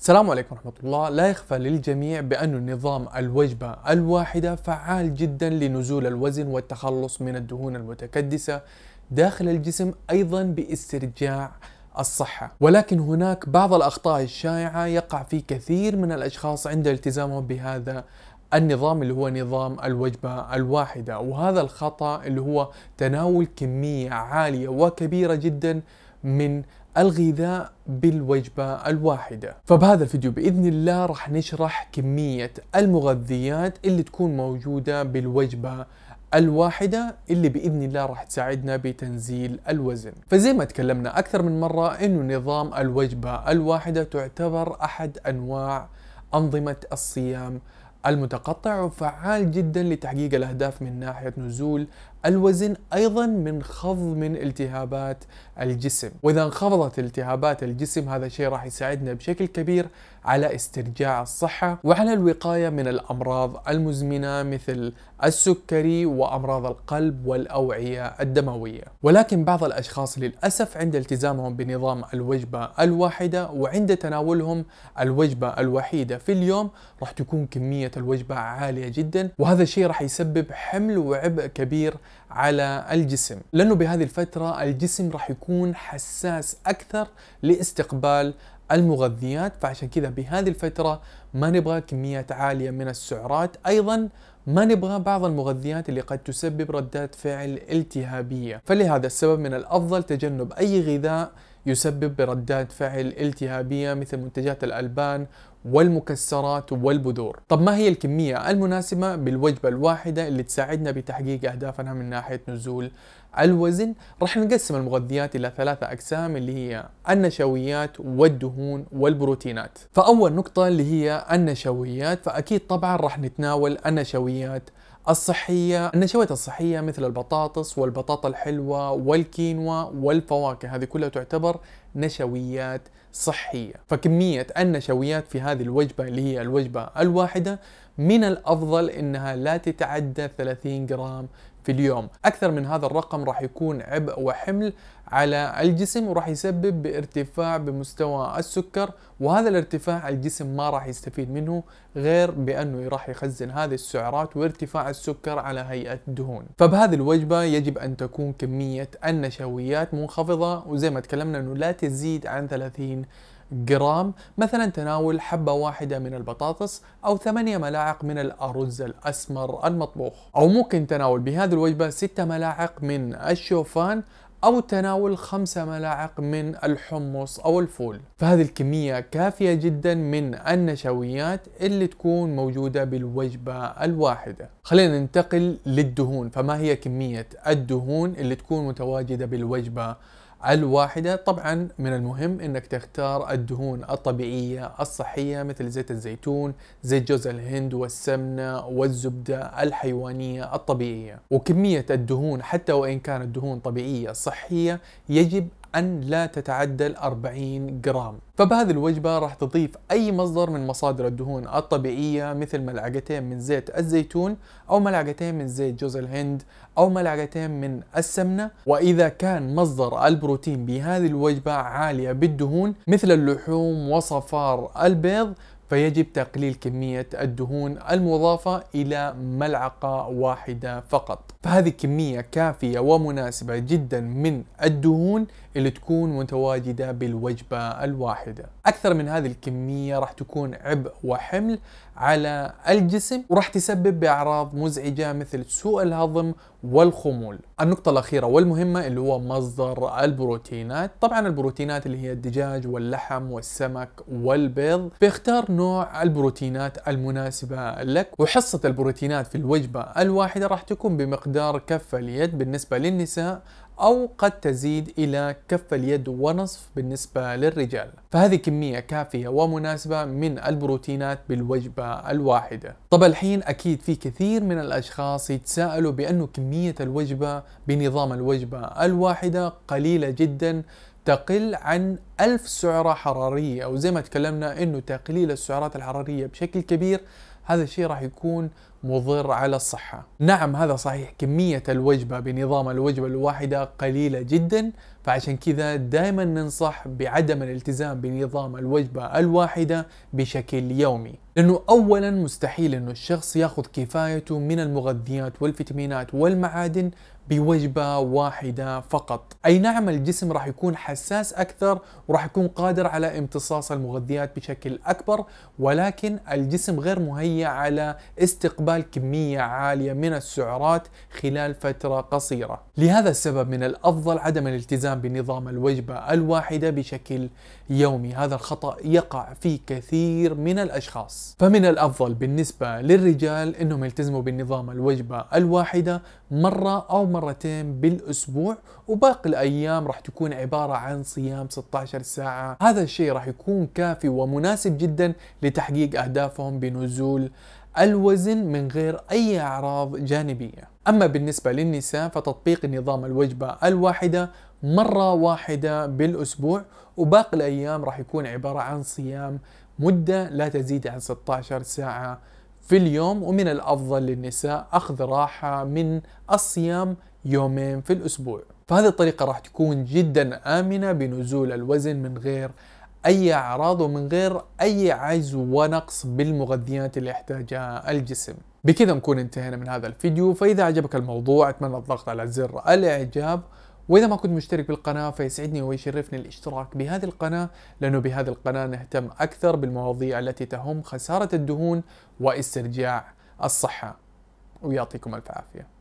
السلام عليكم ورحمة الله، لا يخفى للجميع بأن نظام الوجبة الواحدة فعال جدا لنزول الوزن والتخلص من الدهون المتكدسة داخل الجسم أيضا باسترجاع الصحة، ولكن هناك بعض الأخطاء الشائعة يقع في كثير من الأشخاص عند التزامهم بهذا النظام اللي هو نظام الوجبة الواحدة، وهذا الخطأ اللي هو تناول كمية عالية وكبيرة جدا من الغذاء بالوجبة الواحدة فبهذا الفيديو بإذن الله راح نشرح كمية المغذيات اللي تكون موجودة بالوجبة الواحدة اللي بإذن الله راح تساعدنا بتنزيل الوزن فزي ما تكلمنا أكثر من مرة أنه نظام الوجبة الواحدة تعتبر أحد أنواع أنظمة الصيام المتقطع وفعال جدا لتحقيق الأهداف من ناحية نزول الوزن ايضا منخفض من التهابات الجسم، واذا انخفضت التهابات الجسم هذا الشيء راح يساعدنا بشكل كبير على استرجاع الصحه وعلى الوقايه من الامراض المزمنه مثل السكري وامراض القلب والاوعيه الدمويه، ولكن بعض الاشخاص للاسف عند التزامهم بنظام الوجبه الواحده وعند تناولهم الوجبه الوحيده في اليوم راح تكون كميه الوجبه عاليه جدا وهذا الشيء راح يسبب حمل وعبء كبير على الجسم لأنه بهذه الفترة الجسم راح يكون حساس أكثر لاستقبال المغذيات فعشان كذا بهذه الفترة ما نبغى كميات عالية من السعرات أيضا ما نبغى بعض المغذيات اللي قد تسبب ردات فعل التهابية فلهذا السبب من الأفضل تجنب أي غذاء يسبب بردات فعل التهابية مثل منتجات الألبان والمكسرات والبذور طب ما هي الكمية المناسبة بالوجبة الواحدة اللي تساعدنا بتحقيق أهدافنا من ناحية نزول الوزن رح نقسم المغذيات إلى ثلاثة أقسام اللي هي النشويات والدهون والبروتينات فأول نقطة اللي هي النشويات فأكيد طبعا رح نتناول النشويات الصحية النشويات الصحية مثل البطاطس والبطاطا الحلوة والكينوا والفواكه هذه كلها تعتبر نشويات صحية فكمية النشويات في هذه الوجبة اللي هي الوجبة الواحدة من الأفضل أنها لا تتعدى 30 جرام في اليوم أكثر من هذا الرقم راح يكون عبء وحمل على الجسم وراح يسبب بارتفاع بمستوى السكر وهذا الارتفاع الجسم ما راح يستفيد منه غير بأنه راح يخزن هذه السعرات وارتفاع السكر على هيئة دهون فبهذه الوجبة يجب أن تكون كمية النشويات منخفضة وزي ما تكلمنا أنه لا تزيد عن 30 جرام مثلا تناول حبة واحدة من البطاطس أو 8 ملاعق من الأرز الأسمر المطبوخ أو ممكن تناول بهذه الوجبة 6 ملاعق من الشوفان أو تناول خمسة ملاعق من الحمص أو الفول فهذه الكمية كافية جدا من النشويات اللي تكون موجودة بالوجبة الواحدة خلينا ننتقل للدهون فما هي كمية الدهون اللي تكون متواجدة بالوجبة الواحدة طبعا من المهم انك تختار الدهون الطبيعية الصحية مثل زيت الزيتون زيت جوز الهند والسمنة والزبدة الحيوانية الطبيعية وكمية الدهون حتى وإن كانت دهون طبيعية صحية يجب أن لا تتعدى ال 40 جرام فبهذه الوجبة راح تضيف أي مصدر من مصادر الدهون الطبيعية مثل ملعقتين من زيت الزيتون أو ملعقتين من زيت جوز الهند أو ملعقتين من السمنة وإذا كان مصدر البروتين بهذه الوجبة عالية بالدهون مثل اللحوم وصفار البيض فيجب تقليل كمية الدهون المضافة إلى ملعقة واحدة فقط فهذه كمية كافية ومناسبة جدا من الدهون اللي تكون متواجدة بالوجبة الواحدة أكثر من هذه الكمية راح تكون عبء وحمل على الجسم وراح تسبب بأعراض مزعجة مثل سوء الهضم والخمول النقطة الأخيرة والمهمة اللي هو مصدر البروتينات طبعا البروتينات اللي هي الدجاج واللحم والسمك والبيض بيختار نوع البروتينات المناسبة لك وحصة البروتينات في الوجبة الواحدة راح تكون بمقدار كف اليد بالنسبة للنساء أو قد تزيد إلى كف اليد ونصف بالنسبة للرجال فهذه كمية كافية ومناسبة من البروتينات بالوجبة الواحدة طب الحين أكيد في كثير من الأشخاص يتساءلوا بأنه كمية الوجبة بنظام الوجبة الواحدة قليلة جدا تقل عن ألف سعرة حرارية وزي ما تكلمنا أنه تقليل السعرات الحرارية بشكل كبير هذا الشيء راح يكون مضر على الصحة نعم هذا صحيح كمية الوجبة بنظام الوجبة الواحدة قليلة جدا فعشان كذا دائما ننصح بعدم الالتزام بنظام الوجبة الواحدة بشكل يومي لأنه أولا مستحيل أنه الشخص ياخذ كفايته من المغذيات والفيتامينات والمعادن بوجبة واحدة فقط أي نعم الجسم راح يكون حساس أكثر وراح يكون قادر على امتصاص المغذيات بشكل أكبر ولكن الجسم غير مهيأ على استقبال كمية عالية من السعرات خلال فترة قصيرة لهذا السبب من الأفضل عدم الالتزام بنظام الوجبة الواحدة بشكل يومي هذا الخطأ يقع في كثير من الأشخاص فمن الأفضل بالنسبة للرجال أنهم يلتزموا بنظام الوجبة الواحدة مرة أو مرة مرتين بالاسبوع وباقي الايام راح تكون عباره عن صيام 16 ساعه هذا الشيء راح يكون كافي ومناسب جدا لتحقيق اهدافهم بنزول الوزن من غير اي اعراض جانبيه اما بالنسبه للنساء فتطبيق نظام الوجبه الواحده مره واحده بالاسبوع وباقي الايام راح يكون عباره عن صيام مده لا تزيد عن 16 ساعه في اليوم ومن الافضل للنساء اخذ راحه من الصيام يومين في الأسبوع فهذه الطريقة راح تكون جدا آمنة بنزول الوزن من غير أي أعراض ومن غير أي عجز ونقص بالمغذيات اللي يحتاجها الجسم بكذا نكون انتهينا من هذا الفيديو فإذا عجبك الموضوع أتمنى الضغط على زر الإعجاب وإذا ما كنت مشترك بالقناة فيسعدني ويشرفني الاشتراك بهذه القناة لأنه بهذه القناة نهتم أكثر بالمواضيع التي تهم خسارة الدهون واسترجاع الصحة ويعطيكم ألف عافية